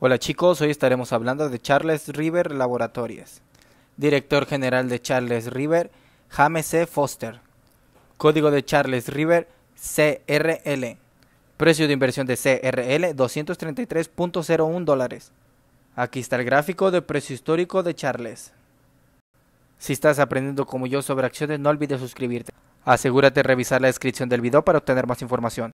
Hola chicos, hoy estaremos hablando de Charles River Laboratories. Director general de Charles River, James C. Foster. Código de Charles River, CRL. Precio de inversión de CRL, 233.01 dólares. Aquí está el gráfico de precio histórico de Charles. Si estás aprendiendo como yo sobre acciones, no olvides suscribirte. Asegúrate de revisar la descripción del video para obtener más información.